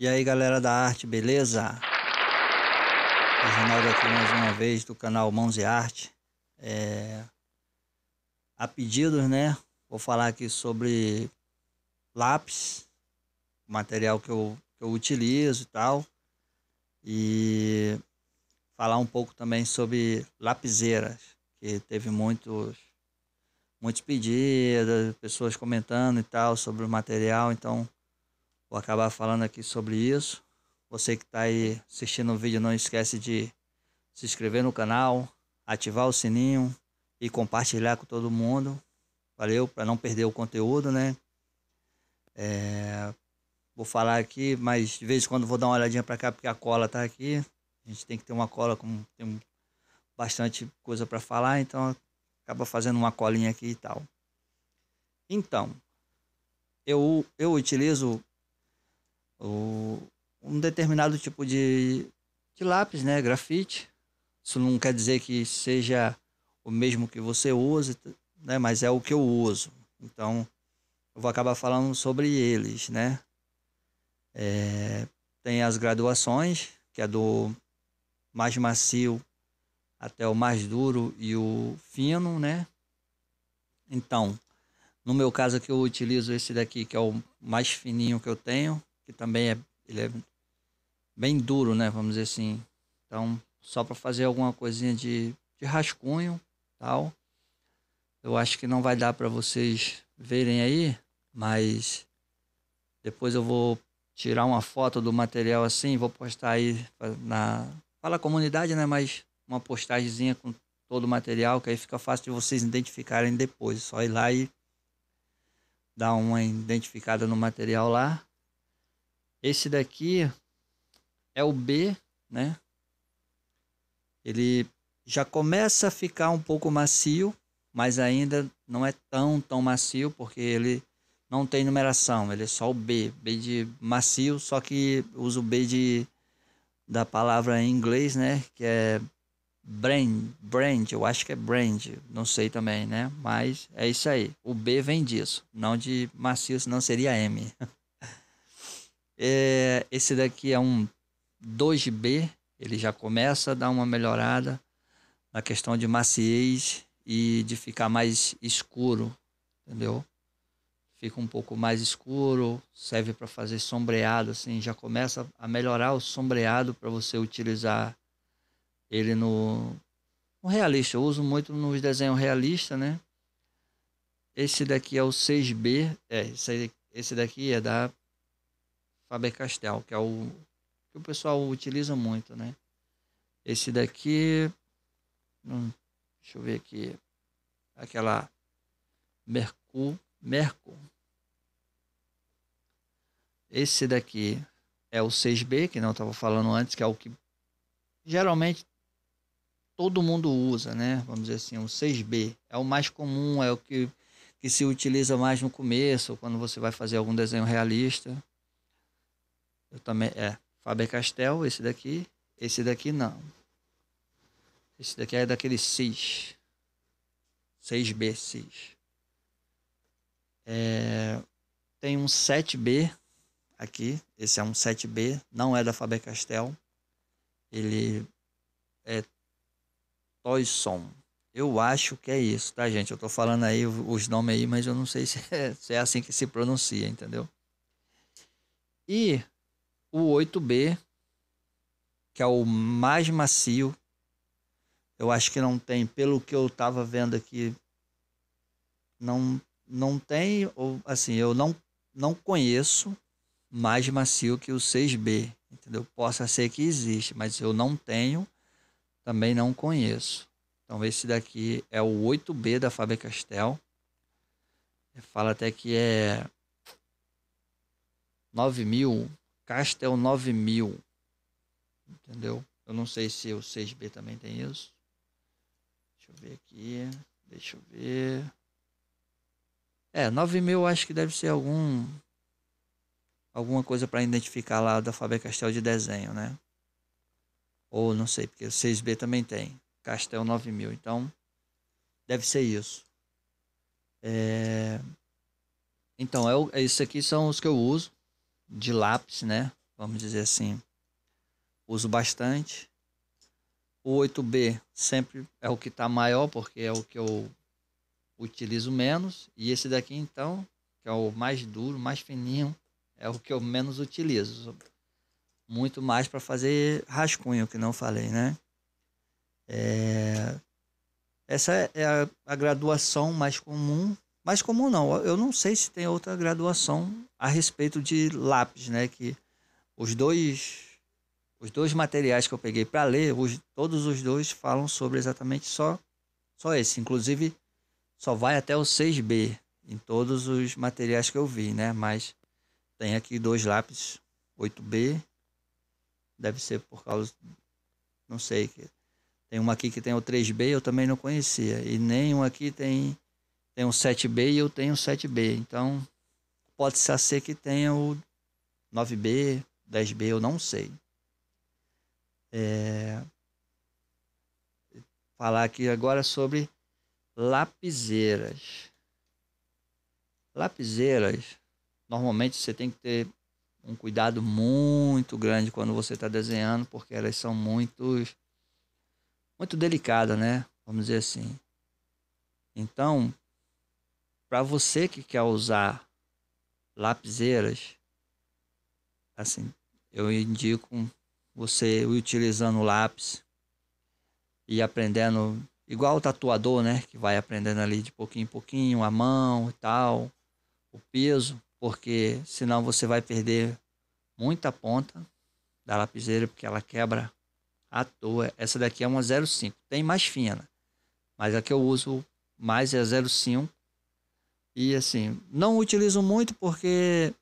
E aí galera da arte, beleza? Reginaldo aqui mais uma vez do canal Mãos e Arte. É... A pedidos, né? Vou falar aqui sobre lápis, material que eu, que eu utilizo e tal. E falar um pouco também sobre lapiseiras, que teve muitos, muitos pedidos, pessoas comentando e tal sobre o material, então Vou acabar falando aqui sobre isso. Você que está aí assistindo o vídeo, não esquece de se inscrever no canal, ativar o sininho e compartilhar com todo mundo. Valeu, para não perder o conteúdo, né? É, vou falar aqui, mas de vez em quando vou dar uma olhadinha para cá porque a cola tá aqui. A gente tem que ter uma cola como tem bastante coisa para falar, então acaba fazendo uma colinha aqui e tal. Então, eu eu utilizo um determinado tipo de, de lápis, né? Grafite. Isso não quer dizer que seja o mesmo que você use, né? Mas é o que eu uso. Então, eu vou acabar falando sobre eles, né? É, tem as graduações, que é do mais macio até o mais duro e o fino, né? Então, no meu caso aqui eu utilizo esse daqui, que é o mais fininho que eu tenho, que também é, ele é bem duro, né? Vamos dizer assim. Então, só para fazer alguma coisinha de, de rascunho, tal. Eu acho que não vai dar para vocês verem aí, mas depois eu vou tirar uma foto do material assim, vou postar aí na fala comunidade, né, mas uma postagemzinha com todo o material que aí fica fácil de vocês identificarem depois, só ir lá e dar uma identificada no material lá esse daqui é o B, né? Ele já começa a ficar um pouco macio, mas ainda não é tão, tão macio, porque ele não tem numeração, ele é só o B, B de macio, só que usa o B de da palavra em inglês, né, que é brand, brand, eu acho que é brand, não sei também, né? Mas é isso aí. O B vem disso, não de macio, senão seria M. É, esse daqui é um 2B, ele já começa a dar uma melhorada na questão de maciez e de ficar mais escuro, entendeu? Fica um pouco mais escuro, serve para fazer sombreado, assim, já começa a melhorar o sombreado para você utilizar ele no, no realista. Eu uso muito nos desenhos realistas, né? Esse daqui é o 6B, é, esse, esse daqui é da Faber-Castell, que é o que o pessoal utiliza muito, né? Esse daqui, hum, deixa eu ver aqui, aquela Mercu, Mercu. Esse daqui é o 6B, que não estava falando antes, que é o que geralmente todo mundo usa, né? Vamos dizer assim, o 6B é o mais comum, é o que, que se utiliza mais no começo, quando você vai fazer algum desenho realista. Eu também. É. Faber Castell, esse daqui. Esse daqui não. Esse daqui é daquele CIS. 6B CIS. É, tem um 7B aqui. Esse é um 7B. Não é da Faber Castell. Ele é Toyson. Eu acho que é isso, tá, gente? Eu tô falando aí os nomes aí, mas eu não sei se é, se é assim que se pronuncia, entendeu? E o 8B, que é o mais macio, eu acho que não tem, pelo que eu estava vendo aqui, não, não tem, ou, assim, eu não, não conheço mais macio que o 6B, entendeu? Possa ser que existe, mas eu não tenho, também não conheço. Então esse daqui é o 8B da Faber Castell. Fala até que é 9 mil Castel é 9000. Entendeu? Eu não sei se o 6B também tem isso. Deixa eu ver aqui. Deixa eu ver. É, 9000 acho que deve ser algum alguma coisa para identificar lá da Faber Castell de desenho, né? Ou não sei, porque o 6B também tem. Castel é 9000, então deve ser isso. É... Então, é, esses é aqui são os que eu uso de lápis, né? Vamos dizer assim. Uso bastante. O 8B sempre é o que está maior, porque é o que eu utilizo menos. E esse daqui, então, que é o mais duro, mais fininho, é o que eu menos utilizo. Muito mais para fazer rascunho, que não falei, né? É... Essa é a, a graduação mais comum mais comum não. Eu não sei se tem outra graduação a respeito de lápis, né? Que os dois os dois materiais que eu peguei para ler, os, todos os dois falam sobre exatamente só só esse. Inclusive só vai até o 6B em todos os materiais que eu vi, né? Mas tem aqui dois lápis 8B. Deve ser por causa não sei que tem uma aqui que tem o 3B, eu também não conhecia. E nem um aqui tem tem um 7B e eu tenho um 7B. Então, pode ser que tenha o 9B, 10B, eu não sei. É... Falar aqui agora sobre lapiseiras. Lapiseiras, normalmente você tem que ter um cuidado muito grande quando você está desenhando, porque elas são muito, muito delicadas, né? Vamos dizer assim. Então, para você que quer usar lapiseiras, assim, eu indico você utilizando lápis e aprendendo igual o tatuador, né, que vai aprendendo ali de pouquinho em pouquinho a mão e tal, o peso, porque senão você vai perder muita ponta da lapiseira porque ela quebra à toa. Essa daqui é uma 05, tem mais fina, mas a que eu uso mais é a 05 e assim, não utilizo muito porque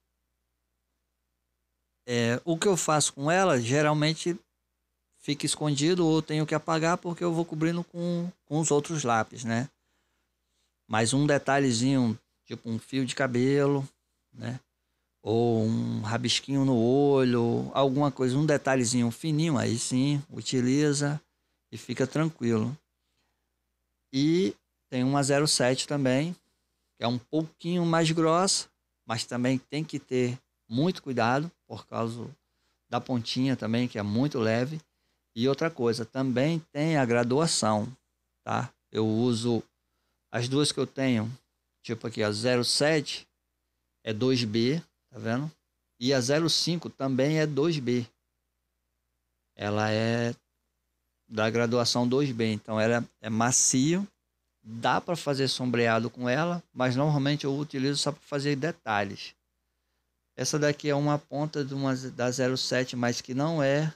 é, o que eu faço com ela geralmente fica escondido ou tenho que apagar porque eu vou cobrindo com, com os outros lápis, né? Mas um detalhezinho, tipo um fio de cabelo, né? Ou um rabisquinho no olho, alguma coisa, um detalhezinho fininho, aí sim, utiliza e fica tranquilo. E tem uma 07 também, que é um pouquinho mais grossa, mas também tem que ter muito cuidado por causa da pontinha também, que é muito leve. E outra coisa, também tem a graduação, tá? Eu uso as duas que eu tenho, tipo aqui a 07 é 2B, tá vendo? E a 05 também é 2B. Ela é da graduação 2B, então ela é, é macio Dá para fazer sombreado com ela, mas normalmente eu utilizo só para fazer detalhes. Essa daqui é uma ponta de uma, da 07, mas que não é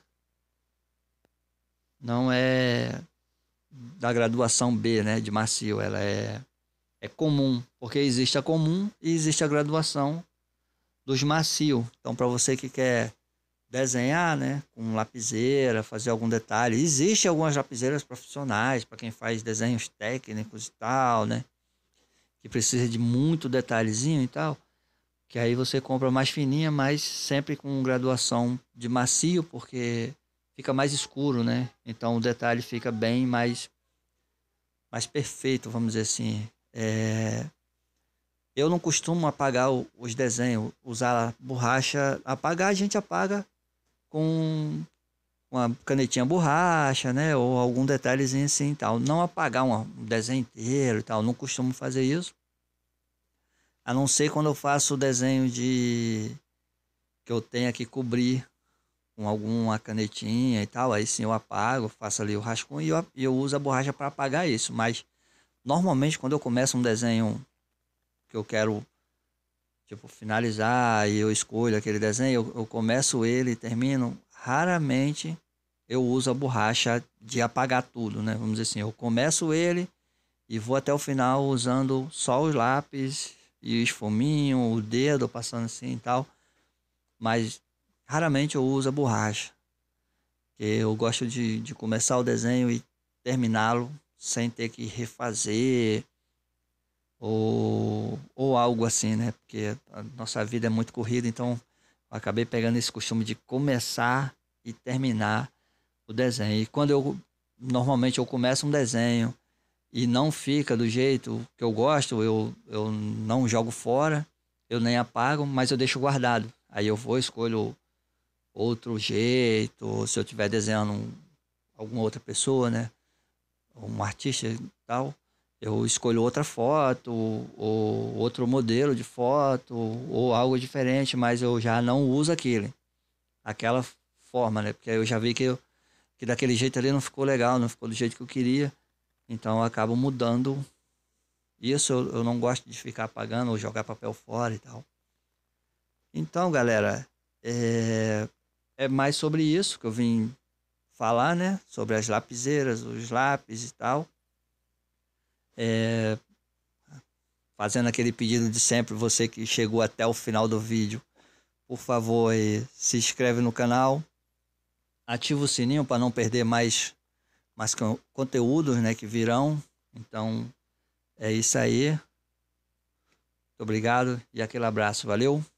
não é da graduação B, né, de macio, ela é é comum, porque existe a comum e existe a graduação dos macios. Então para você que quer desenhar, né? Com lapiseira, fazer algum detalhe. Existem algumas lapiseiras profissionais para quem faz desenhos técnicos e tal, né? Que precisa de muito detalhezinho e tal. Que aí você compra mais fininha, mas sempre com graduação de macio, porque fica mais escuro, né? Então o detalhe fica bem mais, mais perfeito, vamos dizer assim. É... Eu não costumo apagar os desenhos, usar borracha. Apagar a gente apaga com uma canetinha borracha, né? Ou algum detalhezinho assim e tal. Não apagar um desenho inteiro e tal. Não costumo fazer isso. A não ser quando eu faço o desenho de. que eu tenha que cobrir com alguma canetinha e tal. Aí sim eu apago, faço ali o rascunho e eu, eu uso a borracha para apagar isso. Mas normalmente quando eu começo um desenho que eu quero tipo, finalizar e eu escolho aquele desenho, eu, eu começo ele e termino, raramente eu uso a borracha de apagar tudo, né? Vamos dizer assim, eu começo ele e vou até o final usando só os lápis e esfuminho, o dedo passando assim e tal. Mas raramente eu uso a borracha. Eu gosto de, de começar o desenho e terminá-lo sem ter que refazer ou algo assim, né? Porque a nossa vida é muito corrida, então acabei pegando esse costume de começar e terminar o desenho. E quando eu normalmente eu começo um desenho e não fica do jeito que eu gosto, eu, eu não jogo fora, eu nem apago, mas eu deixo guardado. Aí eu vou escolho outro jeito, ou se eu estiver desenhando alguma outra pessoa, né? Um artista e tal, eu escolho outra foto, ou outro modelo de foto, ou algo diferente, mas eu já não uso aquele, aquela forma, né? Porque eu já vi que, eu, que daquele jeito ali não ficou legal, não ficou do jeito que eu queria, então eu acabo mudando. Isso eu, eu não gosto de ficar apagando ou jogar papel fora e tal. Então, galera, é, é mais sobre isso que eu vim falar, né? Sobre as lapiseiras, os lápis e tal. É, fazendo aquele pedido de sempre, você que chegou até o final do vídeo, por favor, se inscreve no canal, ativa o sininho para não perder mais, mais conteúdos né, que virão. Então, é isso aí. Muito obrigado e aquele abraço. Valeu!